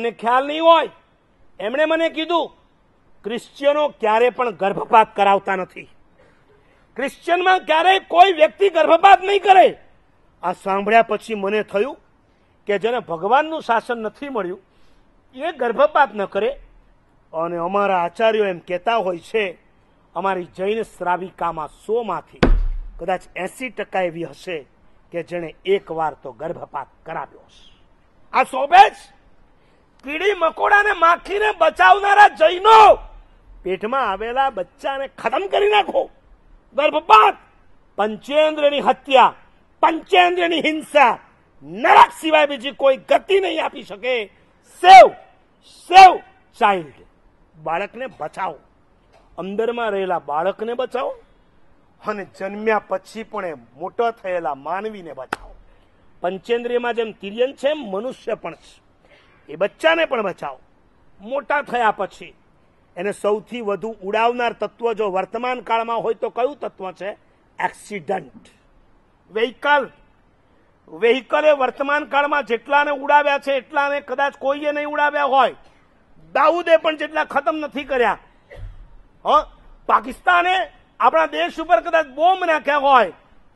તમને ખ્યાલ નહીં હોય એમણે મને કીધું ક્રિશ્ચિયનો ક્યારે પણ ગર્ભપાત કરાવતા નથી ક્રિશ્ચિયનમાં ક્યારેય કોઈ વ્યક્તિ ગર્ભપાત નહીં કરે આ સાંભળ્યા પછી મને થયું કે જેને ભગવાનનું શાસન નથી મળ્યું એ ગર્ભપાત ન કરે અને અમારા આચાર્યો એમ કહેતા હોય છે અમારી જૈન શ્રાવિકામાં સોમાંથી કદાચ એસી ટકા એવી હશે કે જેણે વાર તો ગર્ભપાત કરાવ્યો હશે આ શોભે જ કીડી મકોડાને માખીને બચાવનારા જૈનો પેટમાં આવેલા બચ્ચાને ખતમ કરી નાખો ગર્ભપાત પંચેન્દ્રની હત્યા પંચેન્દ્રની હિંસા નરક સિવાય બીજી કોઈ ગતિ નહીં આપી શકે સેવ સેવ ચાઇલ્ડ બાળકને બચાવો અંદરમાં રહેલા બાળકને બચાવો અને જન્મ્યા પછી પણ એ મોટો થયેલા માનવીને બચાવો પંચેન્દ્રિયમાં જેમ તિર્યન છે મનુષ્ય પણ છે એ બચ્ચાને પણ બચાવો મોટા થયા પછી એને સૌથી વધુ ઉડાવનાર તત્વ જો વર્તમાન કાળમાં હોય તો કયું તત્વ છે એક્સિડન્ટ વેહિકલ વ્હીકલે વર્તમાન કાળમાં જેટલાને ઉડાવ્યા છે એટલાને કદાચ કોઈએ નહીં ઉડાવ્યા હોય દાઉદે પણ જેટલા ખતમ નથી કર્યા હ પાકિસ્તાને આપણા દેશ ઉપર કદાચ બોમ્બ નાખ્યા હોય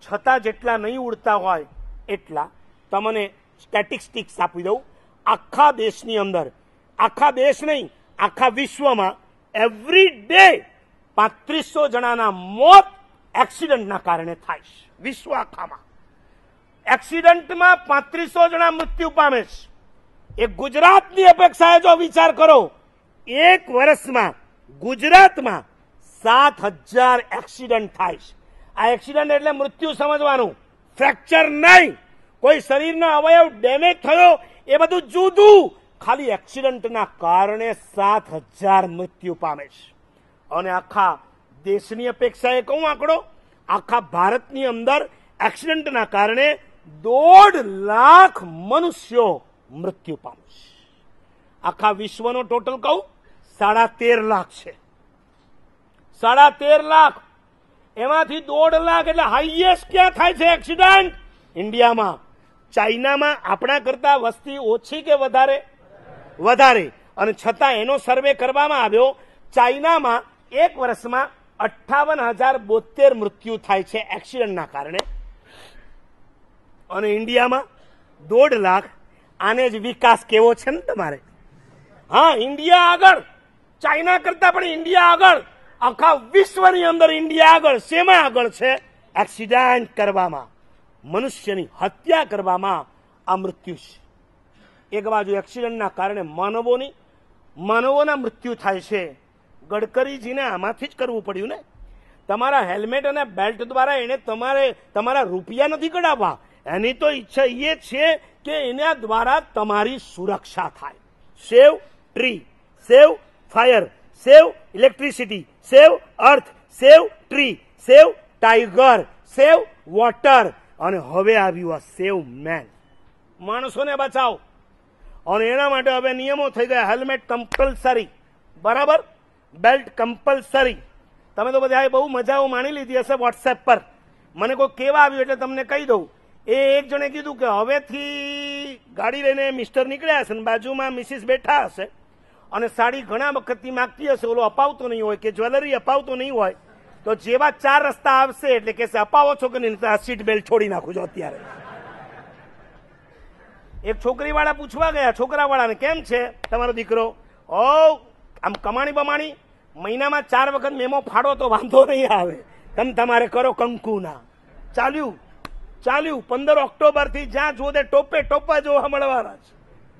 છતાં જેટલા નહીં ઉડતા હોય એટલા તમને સ્ટેટિસ્ટિક્સ આપી દઉં આખા દેશની અંદર આખા દેશ નહીં આખા વિશ્વમાં એવરી ડે પાંત્રીસો જણાના મોત એક્સિડન્ટના કારણે થાય છે વિશ્વ આખામાં એક્સિડન્ટમાં પાંત્રીસો જણા મૃત્યુ પામે છે એ ગુજરાતની અપેક્ષાએ જો વિચાર કરો એક વર્ષમાં ગુજરાતમાં સાત હજાર એક્સિડન્ટ થાય છે આ એક્સિડન્ટ એટલે મૃત્યુ સમજવાનું ફ્રેક્ચર નહીં કોઈ શરીરનો અવયવ ડેમેજ થયો એ બધું જુદું ખાલી એક્સિડન્ટના કારણે સાત હજાર મૃત્યુ પામે છે અને આખા દેશની અપેક્ષાએ કહું આંકડો આખા ભારતની અંદર એક્સિડન્ટના કારણે દોઢ લાખ મનુષ્યો મૃત્યુ પામે છે આખા વિશ્વનો ટોટલ કહું સાડા તેર લાખ છે સાડા તેર લાખ એમાંથી દોઢ લાખ એટલે હાઈએસ્ટ ક્યાં થાય છે એક્સિડન્ટ ઇન્ડિયામાં ચાઇનામાં આપણા કરતા વસ્તી ઓછી કે વધારે વધારે અને છતાં એનો સર્વે કરવામાં આવ્યો ચાઇનામાં એક વર્ષમાં અઠ્ઠાવન હજાર બોતેર મૃત્યુ થાય છે એક્સિડન્ટના કારણે અને ઇન્ડિયામાં દોઢ લાખ આને જ વિકાસ કેવો છે ને તમારે હા ઇન્ડિયા આગળ ચાઇના કરતા પણ ઇન્ડિયા આગળ આખા વિશ્વની અંદર ઇન્ડિયા આગળ શેમાં આગળ છે એક્સિડન્ટ કરવામાં મનુષ્યની હત્યા કરવામાં આ મૃત્યુ છે એક બાજુ એક્સિડન્ટના કારણે માનવોની માનવોના મૃત્યુ થાય છે ગડકરીજીને આમાંથી જ કરવું પડ્યું ને તમારા હેલ્મેટ અને બેલ્ટ દ્વારા એને તમારે તમારા રૂપિયા નથી કઢાવવા એની તો ઈચ્છા એ છે કે એના દ્વારા તમારી સુરક્ષા થાય save tree save fire save electricity save earth save tree save tiger save water અને હવે આવ્યું આ સેવ મેન માણસોને બચાવો અને એના માટે હવે નિયમો થઈ ગયા હેલ્મેટ કમ્પલસરી બરાબર બેલ્ટ કમ્પલસરી તમે તો બધા બહુ મજાઓ માણી લીધી હશે વોટ્સએપ પર મને કોઈ કેવા આવ્યું એટલે તમને કહી દઉં એ એક જણે કીધું કે હવેથી ગાડી લઈને મિસ્ટર નીકળ્યા હશે ને બાજુમાં મિસિસ બેઠા હશે અને સાડી ઘણા વખતથી માગતી હશે ઓલો અપાવતો નહીં હોય કે જ્વેલરી અપાવતો નહીં હોય તો જેવા ચાર રસ્તા આવશે એટલે કે અપાવો છોકરીને સીટ બેલ્ટ છોડી નાખું છું અત્યારે એક છોકરીવાળા પૂછવા ગયા છોકરાવાળાને કેમ છે તમારો દીકરો ઓ આમ કમાણી બમાણી મહિનામાં ચાર વખત મેમો ફાડો તો વાંધો નહીં આવે તમે તમારે કરો કંકુના ચાલ્યું ચાલ્યું પંદર ઓક્ટોબરથી જ્યાં જોદે ટોપે ટોપા જોવા મળવાના છે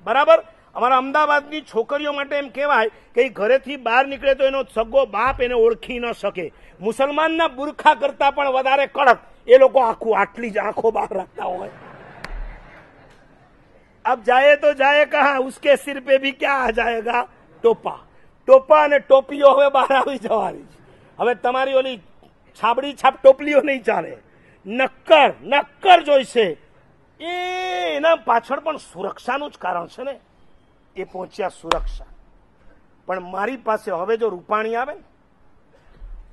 બરાબર અમારા અમદાવાદની છોકરીઓ માટે એમ કહેવાય કે ઘરેથી બહાર નીકળે તો એનો સગો બાપ એને ઓળખી ન શકે મુસલમાનના બુરખા કરતા પણ વધારે કડક એ લોકો આખું આટલી જ આંખો બહાર રાખતા હોય अब जाए તો जाए કહા उसके સિર પે ભી ક્યાં आ ટોપા ટોપા અને ટોપીઓ હવે બહાર આવી જવાની છે હવે તમારી ઓલી છાબડી છાપ ટોપલીઓ નહીં ચાલે નક્કર નક્કર જોઈશે એના પાછળ પણ સુરક્ષાનું જ કારણ છે ને એ પહોંચ્યા સુરક્ષા પણ મારી પાસે હવે જો રૂપાણી આવે ને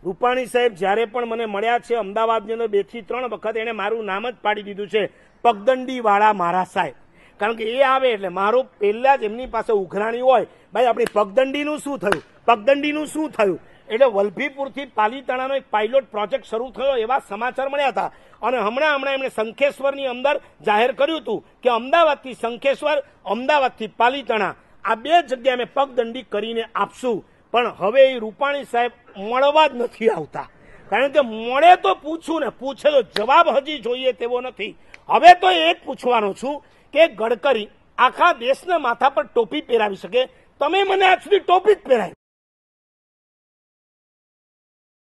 રૂપાણી સાહેબ જ્યારે પણ મને મળ્યા છે અમદાવાદની અંદર બે થી ત્રણ વખત એણે મારું નામ જ પાડી દીધું છે પગદંડીવાળા મારા સાહેબ કારણ કે એ આવે એટલે મારો પહેલાં જ એમની પાસે ઉઘરાણી હોય ભાઈ આપણી પગદંડીનું શું થયું પગદંડીનું શું થયું એટલે વલભીપુરથી પાલીતાણાનો એક પાઇલોટ પ્રોજેક્ટ શરૂ થયો એવા સમાચાર મળ્યા હતા અને હમણાં હમણાં એમણે શંખેશ્વરની અંદર જાહેર કર્યું હતું કે અમદાવાદથી શંખેશ્વર અમદાવાદથી પાલીતાણા આ બે જગ્યાએ અમે પગદંડી કરીને આપશું પણ હવે એ રૂપાણી સાહેબ મળવા જ નથી આવતા કારણ કે મળે તો પૂછું ને પૂછે તો જવાબ હજી જોઈએ તેવો નથી હવે તો એ જ પૂછવાનો છું કે ગડકરી આખા દેશના માથા પર ટોપી પહેરાવી શકે તમે મને આજ સુધી ટોપી જ પહેરાવી